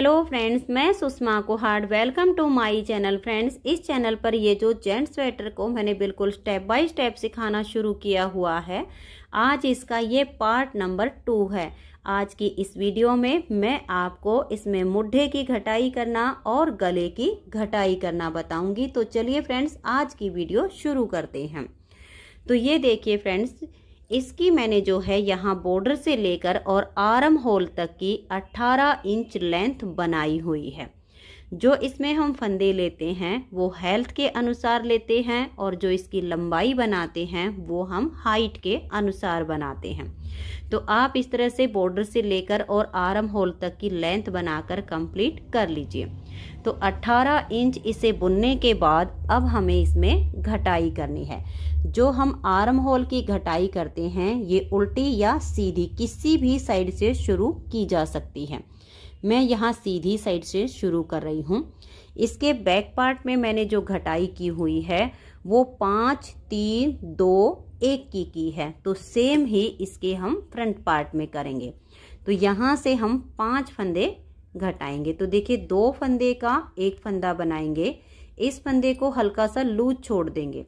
hello friends मैं Sushma Kuhad welcome to my channel friends इस channel पर ये जो जेंट स्वेटर को मैंने बिल्कुल स्टेप बाय स्टेप सिखाना शुरू किया हुआ है आज इसका ये पार्ट नंबर टू है आज की इस वीडियो में मैं आपको इसमें मुड्ढे की घटाई करना और गले की घटाई करना बताऊंगी तो चलिए फ्रेंड्स आज की वीडियो शुरू करते हैं तो ये देखिए फ्रेंड्स इसकी मैंने जो है यहाँ बॉर्डर से लेकर और आर्म होल तक की 18 इंच लेंथ बनाई हुई है जो इसमें हम फंदे लेते हैं वो हेल्थ के अनुसार लेते हैं और जो इसकी लंबाई बनाते हैं वो हम हाइट के अनुसार बनाते हैं तो आप इस तरह से बॉर्डर से लेकर और आर्म होल तक की लेंथ बनाकर कंप्लीट कर लीजिए तो 18 इंच इसे बुनने के बाद अब हमें इसमें घटाई करनी है जो हम आर्म होल की घटाई करते हैं ये उल्टी या सीधी किसी भी साइड से शुरू की जा सकती है मैं यहाँ सीधी साइड से शुरू कर रही हूँ इसके बैक पार्ट में मैंने जो घटाई की हुई है वो पाँच तीन दो एक की की है तो सेम ही इसके हम फ्रंट पार्ट में करेंगे तो यहाँ से हम पाँच फंदे घटाएंगे तो देखिए दो फंदे का एक फंदा बनाएंगे इस फंदे को हल्का सा लूज छोड़ देंगे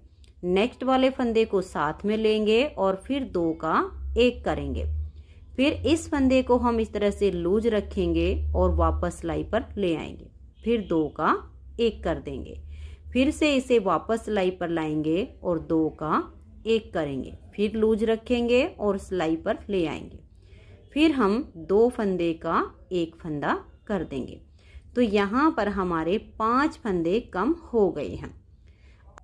नेक्स्ट वाले फंदे को साथ में लेंगे और फिर दो का एक करेंगे फिर इस फंदे को हम इस तरह से लूज रखेंगे और वापस सिलाई पर ले आएंगे फिर दो का एक कर देंगे फिर से इसे वापस सिलाई पर लाएंगे और दो का एक करेंगे फिर लूज रखेंगे और सिलाई पर ले आएंगे फिर हम दो फंदे का एक फंदा कर देंगे तो यहाँ पर हमारे पांच फंदे कम हो गए हैं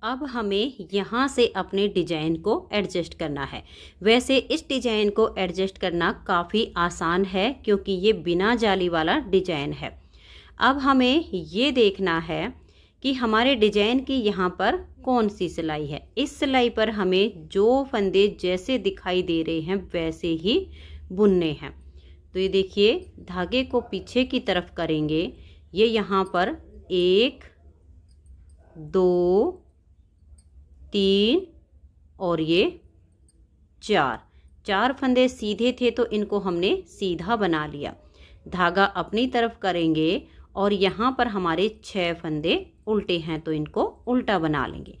अब हमें यहाँ से अपने डिजाइन को एडजस्ट करना है वैसे इस डिजाइन को एडजस्ट करना काफ़ी आसान है क्योंकि ये बिना जाली वाला डिजाइन है अब हमें ये देखना है कि हमारे डिजाइन की यहाँ पर कौन सी सिलाई है इस सिलाई पर हमें जो फंदे जैसे दिखाई दे रहे हैं वैसे ही बुनने हैं तो ये देखिए धागे को पीछे की तरफ करेंगे ये यहाँ पर एक दो तीन और ये चार चार फंदे सीधे थे तो इनको हमने सीधा बना लिया धागा अपनी तरफ करेंगे और यहाँ पर हमारे छः फंदे उल्टे हैं तो इनको उल्टा बना लेंगे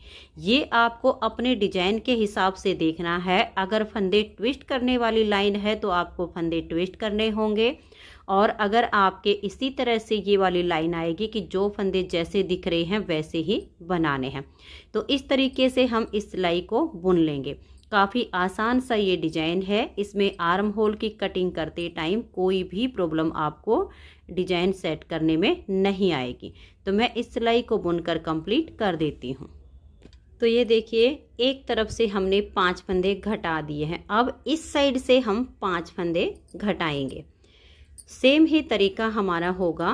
ये आपको अपने डिजाइन के हिसाब से देखना है अगर फंदे ट्विस्ट करने वाली लाइन है तो आपको फंदे ट्विस्ट करने होंगे और अगर आपके इसी तरह से ये वाली लाइन आएगी कि जो फंदे जैसे दिख रहे हैं वैसे ही बनाने हैं तो इस तरीके से हम इस सिलाई को बुन लेंगे काफ़ी आसान सा ये डिजाइन है इसमें आर्म होल की कटिंग करते टाइम कोई भी प्रॉब्लम आपको डिजाइन सेट करने में नहीं आएगी तो मैं इस सिलाई को बुनकर कंप्लीट कर देती हूँ तो ये देखिए एक तरफ से हमने पांच फंदे घटा दिए हैं अब इस साइड से हम पांच फंदे घटाएंगे सेम ही तरीका हमारा होगा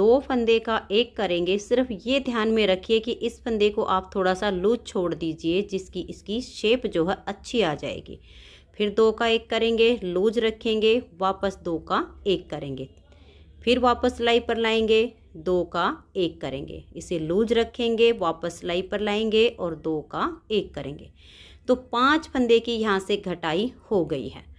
दो फंदे का एक करेंगे सिर्फ ये ध्यान में रखिए कि इस फंदे को आप थोड़ा सा लूज छोड़ दीजिए जिसकी इसकी शेप जो है अच्छी आ जाएगी फिर दो का एक करेंगे लूज रखेंगे वापस दो का एक करेंगे फिर वापस सिलाई पर लाएंगे दो का एक करेंगे इसे लूज रखेंगे वापस सिलाई पर लाएंगे और दो का एक करेंगे तो पांच फंदे की यहाँ से घटाई हो गई है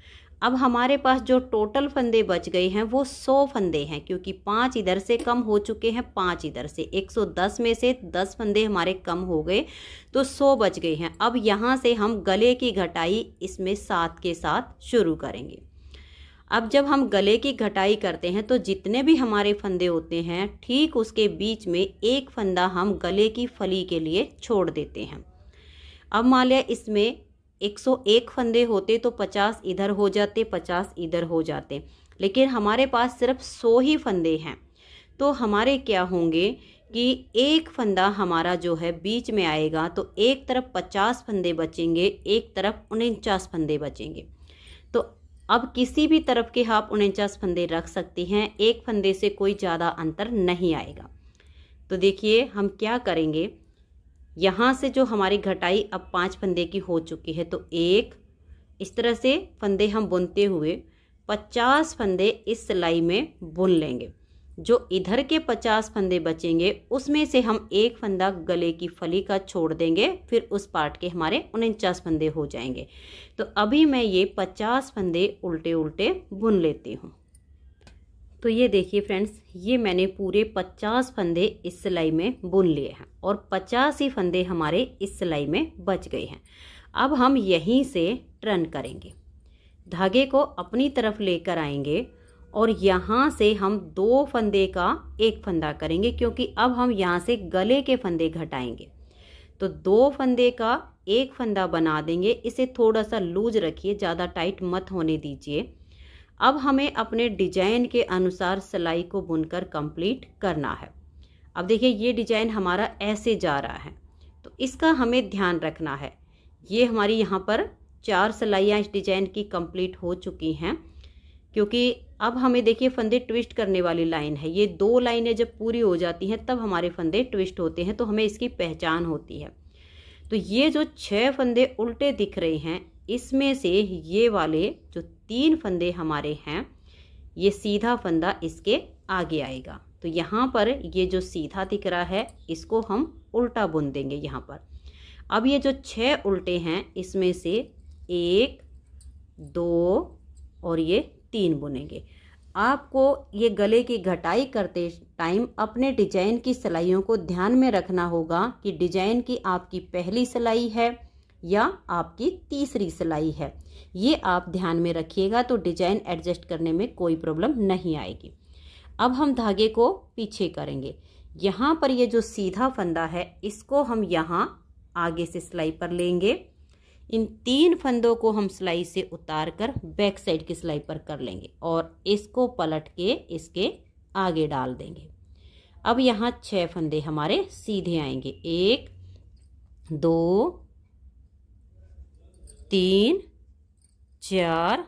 अब हमारे पास जो टोटल फंदे बच गए हैं वो सौ फंदे हैं क्योंकि पाँच इधर से कम हो चुके हैं पाँच इधर से एक सौ दस में से दस फंदे हमारे कम हो गए तो सौ बच गए हैं अब यहाँ से हम गले की घटाई इसमें सात के साथ शुरू करेंगे अब जब हम गले की घटाई करते हैं तो जितने भी हमारे फंदे होते हैं ठीक उसके बीच में एक फंदा हम गले की फली के लिए छोड़ देते हैं अब मान लिया इसमें 101 फंदे होते तो 50 इधर हो जाते 50 इधर हो जाते लेकिन हमारे पास सिर्फ 100 ही फंदे हैं तो हमारे क्या होंगे कि एक फंदा हमारा जो है बीच में आएगा तो एक तरफ 50 फंदे बचेंगे एक तरफ उनचास फंदे बचेंगे तो अब किसी भी तरफ के आप उनचास फंदे रख सकते हैं एक फंदे से कोई ज़्यादा अंतर नहीं आएगा तो देखिए हम क्या करेंगे यहाँ से जो हमारी घटाई अब पाँच फंदे की हो चुकी है तो एक इस तरह से फंदे हम बुनते हुए पचास फंदे इस सिलाई में बुन लेंगे जो इधर के पचास फंदे बचेंगे उसमें से हम एक फंदा गले की फली का छोड़ देंगे फिर उस पार्ट के हमारे उनचास फंदे हो जाएंगे तो अभी मैं ये पचास फंदे उल्टे उल्टे बुन लेती हूँ तो ये देखिए फ्रेंड्स ये मैंने पूरे 50 फंदे इस सिलाई में बुन लिए हैं और 50 ही फंदे हमारे इस सिलाई में बच गए हैं अब हम यहीं से टर्न करेंगे धागे को अपनी तरफ लेकर आएंगे और यहाँ से हम दो फंदे का एक फंदा करेंगे क्योंकि अब हम यहाँ से गले के फंदे घटाएंगे तो दो फंदे का एक फंदा बना देंगे इसे थोड़ा सा लूज रखिए ज़्यादा टाइट मत होने दीजिए अब हमें अपने डिजाइन के अनुसार सिलाई को बुनकर कंप्लीट करना है अब देखिए ये डिजाइन हमारा ऐसे जा रहा है तो इसका हमें ध्यान रखना है ये हमारी यहाँ पर चार सिलाइयाँ इस डिजाइन की कंप्लीट हो चुकी हैं क्योंकि अब हमें देखिए फंदे ट्विस्ट करने वाली लाइन है ये दो लाइनें जब पूरी हो जाती हैं तब हमारे फंदे ट्विस्ट होते हैं तो हमें इसकी पहचान होती है तो ये जो छः फंदे उल्टे दिख रहे हैं इसमें से ये वाले जो तीन फंदे हमारे हैं ये सीधा फंदा इसके आगे आएगा तो यहाँ पर ये जो सीधा दिख रहा है इसको हम उल्टा बुन देंगे यहाँ पर अब ये जो छः उल्टे हैं इसमें से एक दो और ये तीन बुनेंगे आपको ये गले की घटाई करते टाइम अपने डिजाइन की सिलाइयों को ध्यान में रखना होगा कि डिजाइन की आपकी पहली सिलाई है या आपकी तीसरी सिलाई है ये आप ध्यान में रखिएगा तो डिजाइन एडजस्ट करने में कोई प्रॉब्लम नहीं आएगी अब हम धागे को पीछे करेंगे यहाँ पर ये जो सीधा फंदा है इसको हम यहाँ आगे से सिलाई पर लेंगे इन तीन फंदों को हम सिलाई से उतार कर बैक साइड की सिलाई पर कर लेंगे और इसको पलट के इसके आगे डाल देंगे अब यहाँ छः फंदे हमारे सीधे आएंगे एक दो तीन चार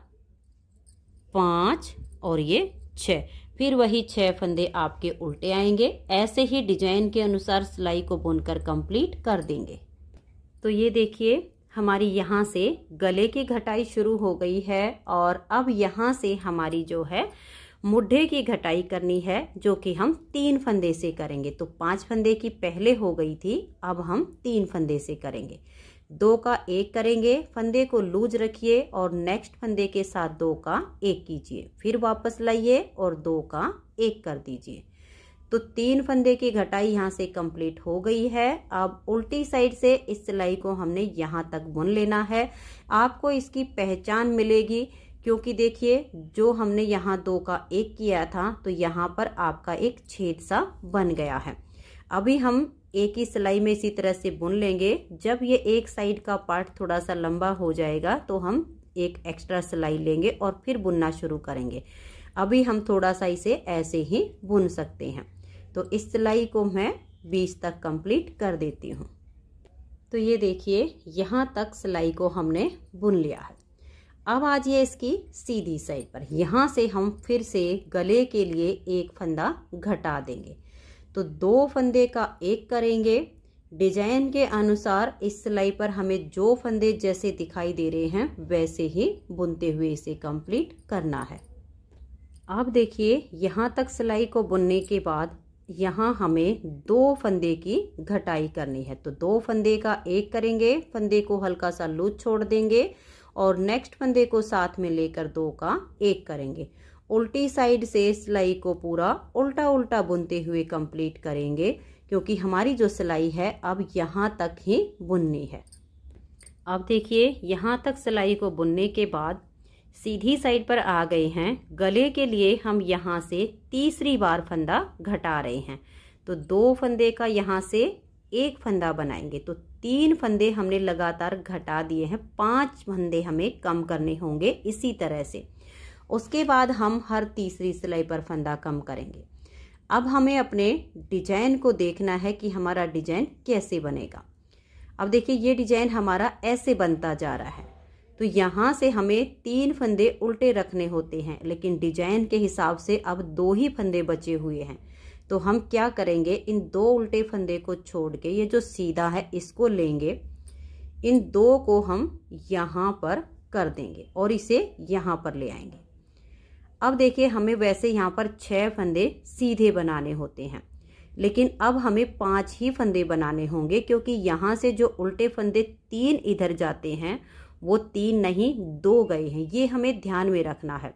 पाँच और ये छः फिर वही छः फंदे आपके उल्टे आएंगे ऐसे ही डिजाइन के अनुसार सिलाई को बुनकर कंप्लीट कर देंगे तो ये देखिए हमारी यहाँ से गले की घटाई शुरू हो गई है और अब यहाँ से हमारी जो है मुढ़े की घटाई करनी है जो कि हम तीन फंदे से करेंगे तो पांच फंदे की पहले हो गई थी अब हम तीन फंदे से करेंगे दो का एक करेंगे फंदे को लूज रखिए और नेक्स्ट फंदे के साथ दो का एक कीजिए फिर वापस लाइए और दो का एक कर दीजिए तो तीन फंदे की घटाई यहाँ से कंप्लीट हो गई है अब उल्टी साइड से इस सिलाई को हमने यहाँ तक बुन लेना है आपको इसकी पहचान मिलेगी क्योंकि देखिए जो हमने यहाँ दो का एक किया था तो यहाँ पर आपका एक छेद सा बन गया है अभी हम एक ही सिलाई में इसी तरह से बुन लेंगे जब ये एक साइड का पार्ट थोड़ा सा लंबा हो जाएगा तो हम एक एक्स्ट्रा सिलाई लेंगे और फिर बुनना शुरू करेंगे अभी हम थोड़ा सा इसे ऐसे ही बुन सकते हैं तो इस सिलाई को मैं बीस तक कंप्लीट कर देती हूँ तो ये देखिए यहाँ तक सिलाई को हमने बुन लिया है अब आज ये इसकी सीधी साइड पर यहाँ से हम फिर से गले के लिए एक फंदा घटा देंगे तो दो फंदे का एक करेंगे डिजाइन के अनुसार इस सिलाई पर हमें जो फंदे जैसे दिखाई दे रहे हैं वैसे ही बुनते हुए इसे कंप्लीट करना है आप देखिए यहाँ तक सिलाई को बुनने के बाद यहाँ हमें दो फंदे की घटाई करनी है तो दो फंदे का एक करेंगे फंदे को हल्का सा लूज छोड़ देंगे और नेक्स्ट फंदे को साथ में लेकर दो का एक करेंगे उल्टी साइड से सिलाई को पूरा उल्टा उल्टा बुनते हुए कंप्लीट करेंगे क्योंकि हमारी जो सिलाई है अब यहाँ तक ही बुननी है अब देखिए यहाँ तक सिलाई को बुनने के बाद सीधी साइड पर आ गए हैं गले के लिए हम यहाँ से तीसरी बार फंदा घटा रहे हैं तो दो फंदे का यहाँ से एक फंदा बनाएंगे तो तीन फंदे हमने लगातार घटा दिए हैं पांच फंदे हमें कम करने होंगे इसी तरह से उसके बाद हम हर तीसरी सिलाई पर फंदा कम करेंगे अब हमें अपने डिजाइन को देखना है कि हमारा डिजाइन कैसे बनेगा अब देखिए ये डिजाइन हमारा ऐसे बनता जा रहा है तो यहाँ से हमें तीन फंदे उल्टे रखने होते हैं लेकिन डिजाइन के हिसाब से अब दो ही फंदे बचे हुए हैं तो हम क्या करेंगे इन दो उल्टे फंदे को छोड़ के ये जो सीधा है इसको लेंगे इन दो को हम यहाँ पर कर देंगे और इसे यहाँ पर ले आएंगे अब देखिए हमें वैसे यहाँ पर छः फंदे सीधे बनाने होते हैं लेकिन अब हमें पांच ही फंदे बनाने होंगे क्योंकि यहाँ से जो उल्टे फंदे तीन इधर जाते हैं वो तीन नहीं दो गए हैं ये हमें ध्यान में रखना है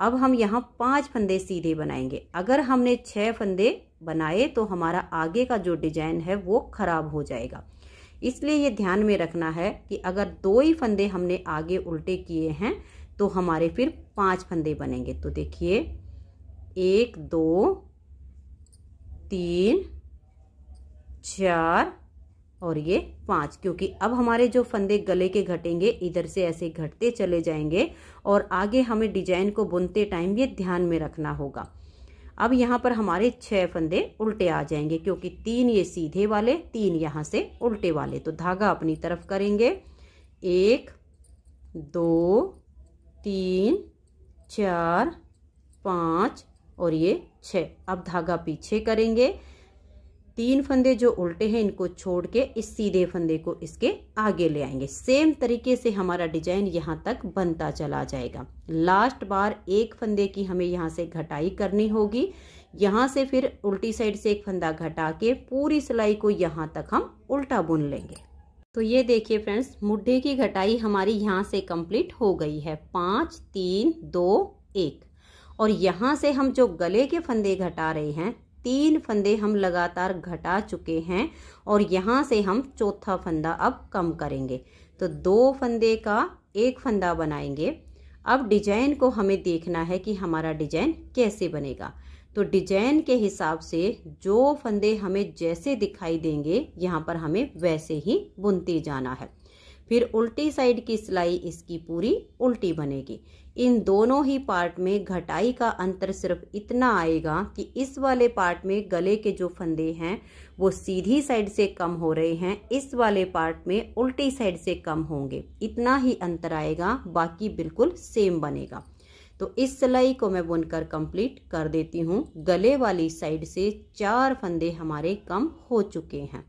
अब हम यहाँ पांच फंदे सीधे बनाएंगे अगर हमने छः फंदे बनाए तो हमारा आगे का जो डिजाइन है वो ख़राब हो जाएगा इसलिए ये ध्यान में रखना है कि अगर दो ही फंदे हमने आगे उल्टे किए हैं तो हमारे फिर पांच फंदे बनेंगे तो देखिए एक दो तीन चार और ये पांच क्योंकि अब हमारे जो फंदे गले के घटेंगे इधर से ऐसे घटते चले जाएंगे और आगे हमें डिजाइन को बुनते टाइम ये ध्यान में रखना होगा अब यहाँ पर हमारे छः फंदे उल्टे आ जाएंगे क्योंकि तीन ये सीधे वाले तीन यहाँ से उल्टे वाले तो धागा अपनी तरफ करेंगे एक दो तीन चार पाँच और ये छः अब धागा पीछे करेंगे तीन फंदे जो उल्टे हैं इनको छोड़ के इस सीधे फंदे को इसके आगे ले आएंगे सेम तरीके से हमारा डिजाइन यहाँ तक बनता चला जाएगा लास्ट बार एक फंदे की हमें यहाँ से घटाई करनी होगी यहाँ से फिर उल्टी साइड से एक फंदा घटा के पूरी सिलाई को यहाँ तक हम उल्टा बुन लेंगे तो ये देखिए फ्रेंड्स मुड्ढे की घटाई हमारी यहाँ से कंप्लीट हो गई है पाँच तीन दो एक और यहाँ से हम जो गले के फंदे घटा रहे हैं तीन फंदे हम लगातार घटा चुके हैं और यहाँ से हम चौथा फंदा अब कम करेंगे तो दो फंदे का एक फंदा बनाएंगे अब डिजाइन को हमें देखना है कि हमारा डिजाइन कैसे बनेगा तो डिजाइन के हिसाब से जो फंदे हमें जैसे दिखाई देंगे यहाँ पर हमें वैसे ही बुनते जाना है फिर उल्टी साइड की सिलाई इसकी पूरी उल्टी बनेगी इन दोनों ही पार्ट में घटाई का अंतर सिर्फ इतना आएगा कि इस वाले पार्ट में गले के जो फंदे हैं वो सीधी साइड से कम हो रहे हैं इस वाले पार्ट में उल्टी साइड से कम होंगे इतना ही अंतर आएगा बाकी बिल्कुल सेम बनेगा तो इस सिलाई को मैं बुनकर कंप्लीट कर देती हूँ गले वाली साइड से चार फंदे हमारे कम हो चुके हैं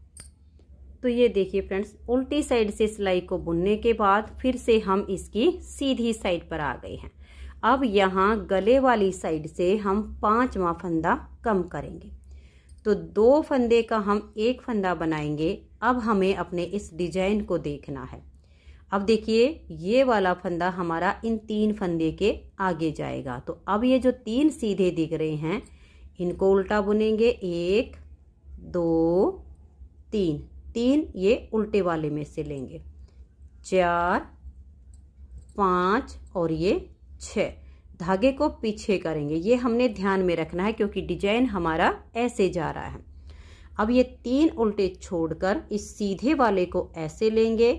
तो ये देखिए फ्रेंड्स उल्टी साइड से सिलाई को बुनने के बाद फिर से हम इसकी सीधी साइड पर आ गए हैं अब यहाँ गले वाली साइड से हम पाँचवा फंदा कम करेंगे तो दो फंदे का हम एक फंदा बनाएंगे अब हमें अपने इस डिजाइन को देखना है अब देखिए ये वाला फंदा हमारा इन तीन फंदे के आगे जाएगा तो अब ये जो तीन सीधे दिख रहे हैं इनको उल्टा बुनेंगे एक दो तीन तीन ये उल्टे वाले में से लेंगे चार पाँच और ये छ धागे को पीछे करेंगे ये हमने ध्यान में रखना है क्योंकि डिजाइन हमारा ऐसे जा रहा है अब ये तीन उल्टे छोड़कर इस सीधे वाले को ऐसे लेंगे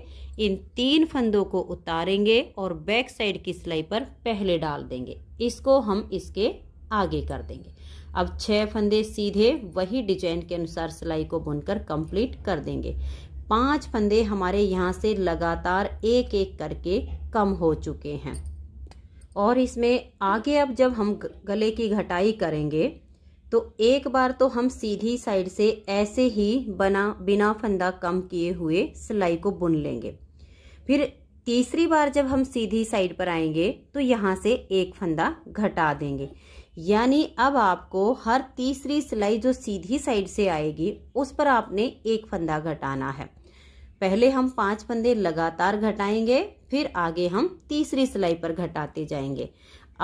इन तीन फंदों को उतारेंगे और बैक साइड की सिलाई पर पहले डाल देंगे इसको हम इसके आगे कर देंगे अब छह फंदे सीधे वही डिजाइन के अनुसार सिलाई को बुनकर कंप्लीट कर देंगे पांच फंदे हमारे यहाँ से लगातार एक एक करके कम हो चुके हैं और इसमें आगे अब जब हम गले की घटाई करेंगे तो एक बार तो हम सीधी साइड से ऐसे ही बना बिना फंदा कम किए हुए सिलाई को बुन लेंगे फिर तीसरी बार जब हम सीधी साइड पर आएंगे तो यहाँ से एक फंदा घटा देंगे यानी अब आपको हर तीसरी सिलाई जो सीधी साइड से आएगी उस पर आपने एक फंदा घटाना है पहले हम पांच फंदे लगातार घटाएंगे फिर आगे हम तीसरी सिलाई पर घटाते जाएंगे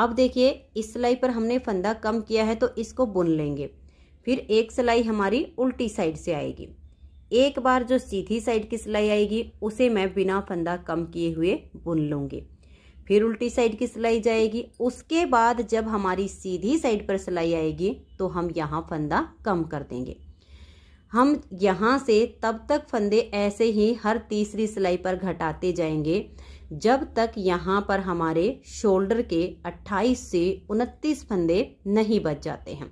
अब देखिए इस सिलाई पर हमने फंदा कम किया है तो इसको बुन लेंगे फिर एक सिलाई हमारी उल्टी साइड से आएगी एक बार जो सीधी साइड की सिलाई आएगी उसे मैं बिना फंदा कम किए हुए बुन लूँगी फिर उल्टी साइड की सिलाई जाएगी उसके बाद जब हमारी सीधी साइड पर सिलाई आएगी तो हम यहाँ फंदा कम कर देंगे हम यहाँ से तब तक फंदे ऐसे ही हर तीसरी सिलाई पर घटाते जाएंगे जब तक यहाँ पर हमारे शोल्डर के 28 से 29 फंदे नहीं बच जाते हैं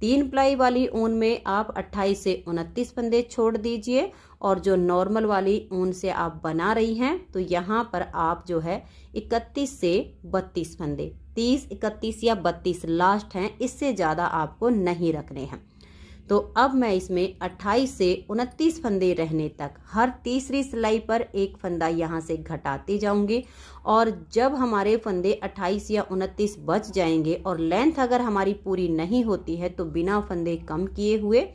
तीन प्लाई वाली ऊन में आप 28 से 29 फंदे छोड़ दीजिए और जो नॉर्मल वाली ऊन से आप बना रही हैं तो यहाँ पर आप जो है 31 से 32 फंदे 30, 31 या 32 लास्ट हैं इससे ज़्यादा आपको नहीं रखने हैं तो अब मैं इसमें 28 से 29 फंदे रहने तक हर तीसरी सिलाई पर एक फंदा यहाँ से घटाते जाऊँगी और जब हमारे फंदे 28 या 29 बच जाएंगे और लेंथ अगर हमारी पूरी नहीं होती है तो बिना फंदे कम किए हुए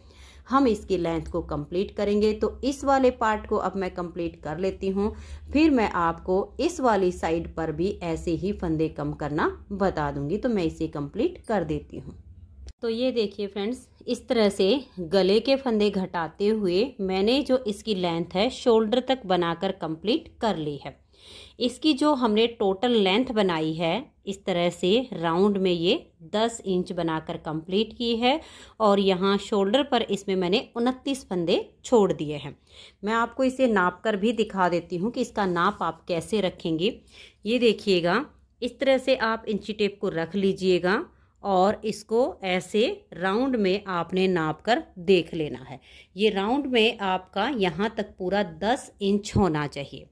हम इसकी लेंथ को कंप्लीट करेंगे तो इस वाले पार्ट को अब मैं कंप्लीट कर लेती हूँ फिर मैं आपको इस वाली साइड पर भी ऐसे ही फंदे कम करना बता दूंगी तो मैं इसे कंप्लीट कर देती हूँ तो ये देखिए फ्रेंड्स इस तरह से गले के फंदे घटाते हुए मैंने जो इसकी लेंथ है शोल्डर तक बनाकर कंप्लीट कर ली है इसकी जो हमने टोटल लेंथ बनाई है इस तरह से राउंड में ये 10 इंच बनाकर कंप्लीट की है और यहाँ शोल्डर पर इसमें मैंने उनतीस फंदे छोड़ दिए हैं मैं आपको इसे नाप कर भी दिखा देती हूँ कि इसका नाप आप कैसे रखेंगे ये देखिएगा इस तरह से आप इंची टेप को रख लीजिएगा और इसको ऐसे राउंड में आपने नाप कर देख लेना है ये राउंड में आपका यहाँ तक पूरा दस इंच होना चाहिए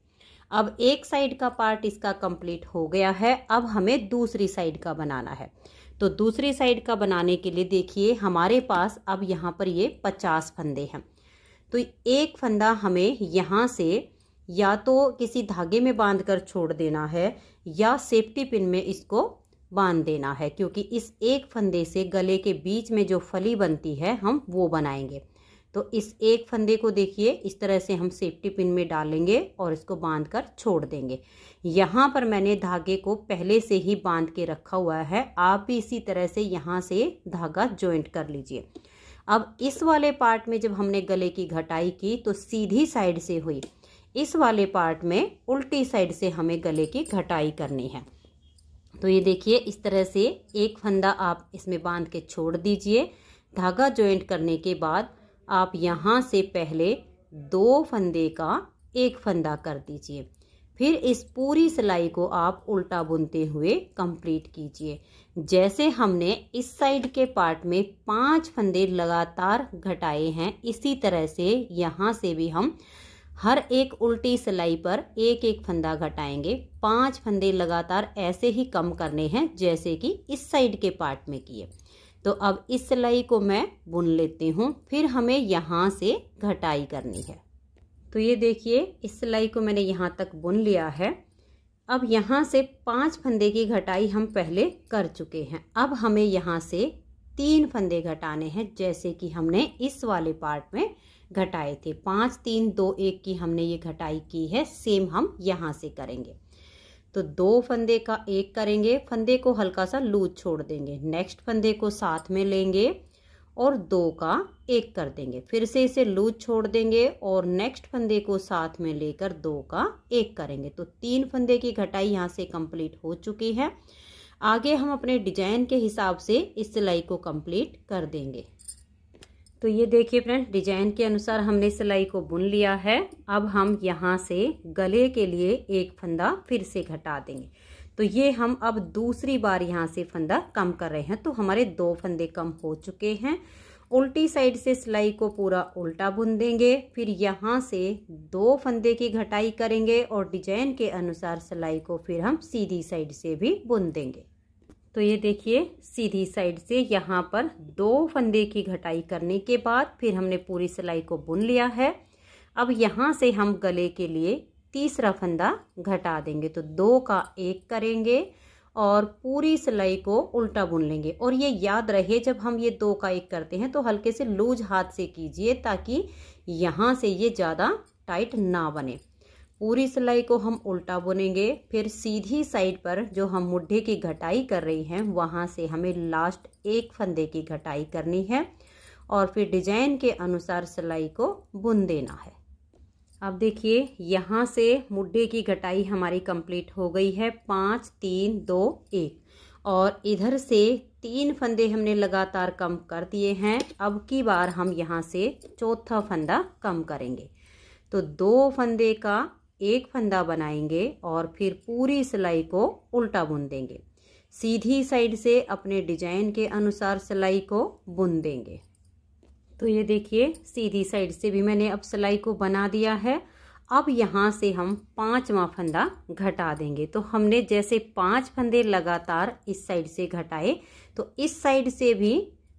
अब एक साइड का पार्ट इसका कंप्लीट हो गया है अब हमें दूसरी साइड का बनाना है तो दूसरी साइड का बनाने के लिए देखिए हमारे पास अब यहाँ पर ये पचास फंदे हैं तो एक फंदा हमें यहाँ से या तो किसी धागे में बांध कर छोड़ देना है या सेफ्टी पिन में इसको बांध देना है क्योंकि इस एक फंदे से गले के बीच में जो फली बनती है हम वो बनाएंगे तो इस एक फंदे को देखिए इस तरह से हम सेफ्टी पिन में डालेंगे और इसको बांध कर छोड़ देंगे यहाँ पर मैंने धागे को पहले से ही बांध के रखा हुआ है आप भी इसी तरह से यहाँ से धागा ज्वाइंट कर लीजिए अब इस वाले पार्ट में जब हमने गले की घटाई की तो सीधी साइड से हुई इस वाले पार्ट में उल्टी साइड से हमें गले की घटाई करनी है तो ये देखिए इस तरह से एक फंदा आप इसमें बांध के छोड़ दीजिए धागा ज्वाइंट करने के बाद आप यहाँ से पहले दो फंदे का एक फंदा कर दीजिए फिर इस पूरी सिलाई को आप उल्टा बुनते हुए कंप्लीट कीजिए जैसे हमने इस साइड के पार्ट में पांच फंदे लगातार घटाए हैं इसी तरह से यहाँ से भी हम हर एक उल्टी सिलाई पर एक एक फंदा घटाएंगे पांच फंदे लगातार ऐसे ही कम करने हैं जैसे कि इस साइड के पार्ट में किए तो अब इस सिलाई को मैं बुन लेती हूँ फिर हमें यहाँ से घटाई करनी है तो ये देखिए इस सिलाई को मैंने यहाँ तक बुन लिया है अब यहाँ से पांच फंदे की घटाई हम पहले कर चुके हैं अब हमें यहाँ से तीन फंदे घटाने हैं जैसे कि हमने इस वाले पार्ट में घटाए थे पाँच तीन दो एक की हमने ये घटाई की है सेम हम यहाँ से करेंगे तो दो फंदे का एक करेंगे फंदे को हल्का सा लूज छोड़ देंगे नेक्स्ट फंदे को साथ में लेंगे और दो का एक कर देंगे फिर से इसे लूज छोड़ देंगे और नेक्स्ट फंदे को साथ में लेकर दो का एक करेंगे तो तीन फंदे की घटाई यहाँ से कंप्लीट हो चुकी है आगे हम अपने डिजाइन के हिसाब से इस सिलाई को कंप्लीट कर देंगे तो ये देखिए फ्रेंड डिजाइन के अनुसार हमने सिलाई को बुन लिया है अब हम यहाँ से गले के लिए एक फंदा फिर से घटा देंगे तो ये हम अब दूसरी बार यहाँ से फंदा कम कर रहे हैं तो हमारे दो फंदे कम हो चुके हैं उल्टी साइड से सिलाई को पूरा उल्टा बुन देंगे फिर यहाँ से दो फंदे की घटाई करेंगे और डिजाइन के अनुसार सिलाई को फिर हम सीधी साइड से भी बुन देंगे तो ये देखिए सीधी साइड से यहाँ पर दो फंदे की घटाई करने के बाद फिर हमने पूरी सिलाई को बुन लिया है अब यहाँ से हम गले के लिए तीसरा फंदा घटा देंगे तो दो का एक करेंगे और पूरी सिलाई को उल्टा बुन लेंगे और ये याद रहे जब हम ये दो का एक करते हैं तो हल्के से लूज हाथ से कीजिए ताकि यहाँ से ये ज़्यादा टाइट ना बने पूरी सिलाई को हम उल्टा बुनेंगे फिर सीधी साइड पर जो हम मुड्ढे की घटाई कर रही हैं वहाँ से हमें लास्ट एक फंदे की घटाई करनी है और फिर डिजाइन के अनुसार सिलाई को बुन देना है अब देखिए यहाँ से मुड्ढे की घटाई हमारी कंप्लीट हो गई है पाँच तीन दो एक और इधर से तीन फंदे हमने लगातार कम कर दिए हैं अब की बार हम यहाँ से चौथा फंदा कम करेंगे तो दो फंदे का एक फंदा बनाएंगे और फिर पूरी सिलाई को उल्टा बुन देंगे सीधी साइड से अपने डिजाइन के अनुसार सिलाई को बुन देंगे तो ये देखिए सीधी साइड से भी मैंने अब सिलाई को बना दिया है अब यहाँ से हम पाँचवा फंदा घटा देंगे तो हमने जैसे पांच फंदे लगातार इस साइड से घटाए तो इस साइड से भी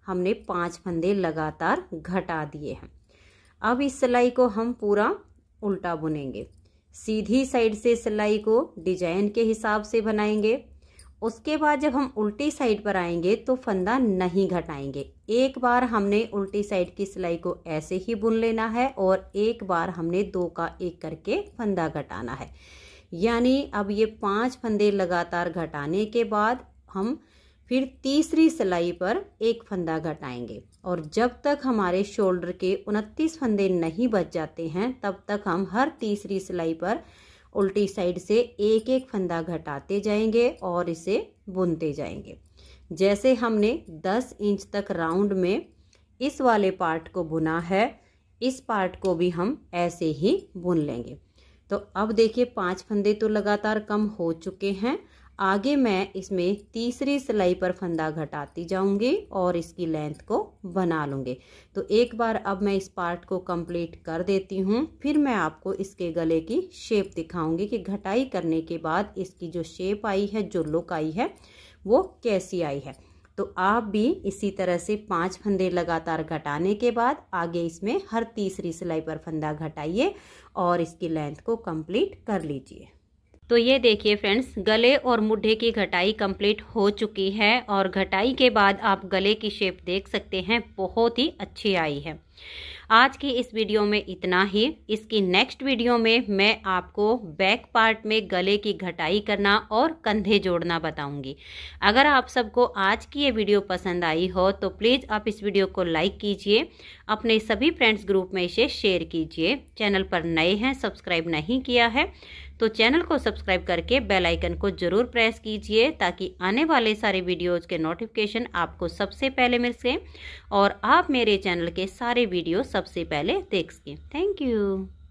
हमने पांच फंदे लगातार घटा दिए हैं अब इस सिलाई को हम पूरा उल्टा बुनेंगे सीधी साइड से सिलाई को डिजाइन के हिसाब से बनाएंगे उसके बाद जब हम उल्टी साइड पर आएंगे तो फंदा नहीं घटाएंगे एक बार हमने उल्टी साइड की सिलाई को ऐसे ही बुन लेना है और एक बार हमने दो का एक करके फंदा घटाना है यानी अब ये पांच फंदे लगातार घटाने के बाद हम फिर तीसरी सिलाई पर एक फंदा घटाएंगे और जब तक हमारे शोल्डर के उनतीस फंदे नहीं बच जाते हैं तब तक हम हर तीसरी सिलाई पर उल्टी साइड से एक एक फंदा घटाते जाएंगे और इसे बुनते जाएंगे जैसे हमने 10 इंच तक राउंड में इस वाले पार्ट को बुना है इस पार्ट को भी हम ऐसे ही बुन लेंगे तो अब देखिए पांच फंदे तो लगातार कम हो चुके हैं आगे मैं इसमें तीसरी सिलाई पर फंदा घटाती जाऊंगी और इसकी लेंथ को बना लूँगी तो एक बार अब मैं इस पार्ट को कंप्लीट कर देती हूँ फिर मैं आपको इसके गले की शेप दिखाऊंगी कि घटाई करने के बाद इसकी जो शेप आई है जो लुक आई है वो कैसी आई है तो आप भी इसी तरह से पांच फंदे लगातार घटाने के बाद आगे इसमें हर तीसरी सिलाई पर फंदा घटाइए और इसकी लेंथ को कंप्लीट कर लीजिए तो ये देखिए फ्रेंड्स गले और मुढ़े की घटाई कंप्लीट हो चुकी है और घटाई के बाद आप गले की शेप देख सकते हैं बहुत ही अच्छी आई है आज की इस वीडियो में इतना ही इसकी नेक्स्ट वीडियो में मैं आपको बैक पार्ट में गले की घटाई करना और कंधे जोड़ना बताऊंगी अगर आप सबको आज की ये वीडियो पसंद आई हो तो प्लीज़ आप इस वीडियो को लाइक कीजिए अपने सभी फ्रेंड्स ग्रुप में इसे शेयर कीजिए चैनल पर नए हैं सब्सक्राइब नहीं किया है तो चैनल को सब्सक्राइब करके बेल आइकन को ज़रूर प्रेस कीजिए ताकि आने वाले सारे वीडियोज़ के नोटिफिकेशन आपको सबसे पहले मिल सकें और आप मेरे चैनल के सारे वीडियो सबसे पहले देख सकें थैंक यू